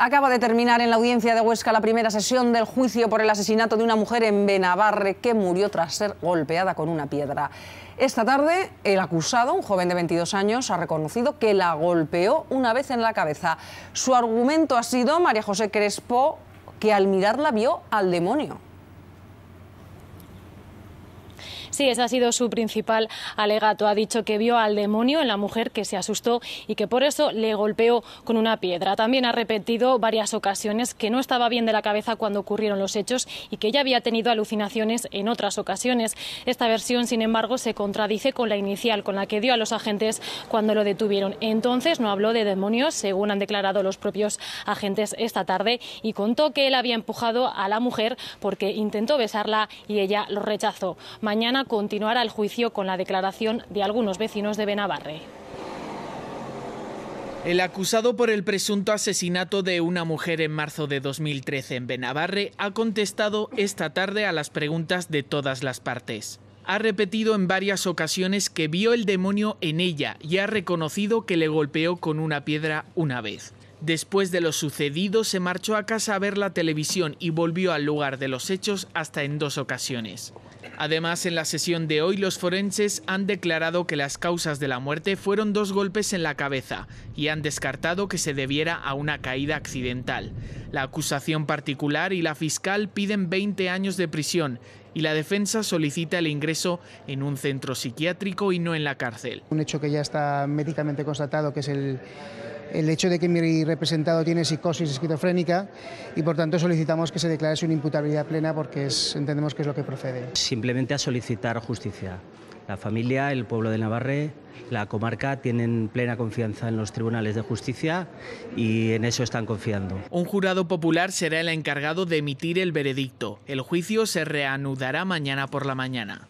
Acaba de terminar en la audiencia de Huesca la primera sesión del juicio por el asesinato de una mujer en Benavarre que murió tras ser golpeada con una piedra. Esta tarde, el acusado, un joven de 22 años, ha reconocido que la golpeó una vez en la cabeza. Su argumento ha sido, María José Crespo, que al mirarla vio al demonio. Sí, ese ha sido su principal alegato. Ha dicho que vio al demonio en la mujer que se asustó y que por eso le golpeó con una piedra. También ha repetido varias ocasiones que no estaba bien de la cabeza cuando ocurrieron los hechos y que ya había tenido alucinaciones en otras ocasiones. Esta versión, sin embargo, se contradice con la inicial, con la que dio a los agentes cuando lo detuvieron. Entonces no habló de demonios, según han declarado los propios agentes esta tarde, y contó que él había empujado a la mujer porque intentó besarla y ella lo rechazó. Mañana continuará el juicio con la declaración de algunos vecinos de Benavarre. El acusado por el presunto asesinato de una mujer en marzo de 2013 en Benavarre ha contestado esta tarde a las preguntas de todas las partes. Ha repetido en varias ocasiones que vio el demonio en ella y ha reconocido que le golpeó con una piedra una vez. Después de lo sucedido, se marchó a casa a ver la televisión y volvió al lugar de los hechos hasta en dos ocasiones. Además, en la sesión de hoy, los forenses han declarado que las causas de la muerte fueron dos golpes en la cabeza y han descartado que se debiera a una caída accidental. La acusación particular y la fiscal piden 20 años de prisión y la defensa solicita el ingreso en un centro psiquiátrico y no en la cárcel. Un hecho que ya está médicamente constatado, que es el el hecho de que mi representado tiene psicosis esquizofrénica y por tanto solicitamos que se declare su imputabilidad plena porque entendemos que es lo que procede. Simplemente a solicitar justicia. La familia, el pueblo de Navarre, la comarca tienen plena confianza en los tribunales de justicia y en eso están confiando. Un jurado popular será el encargado de emitir el veredicto. El juicio se reanudará mañana por la mañana.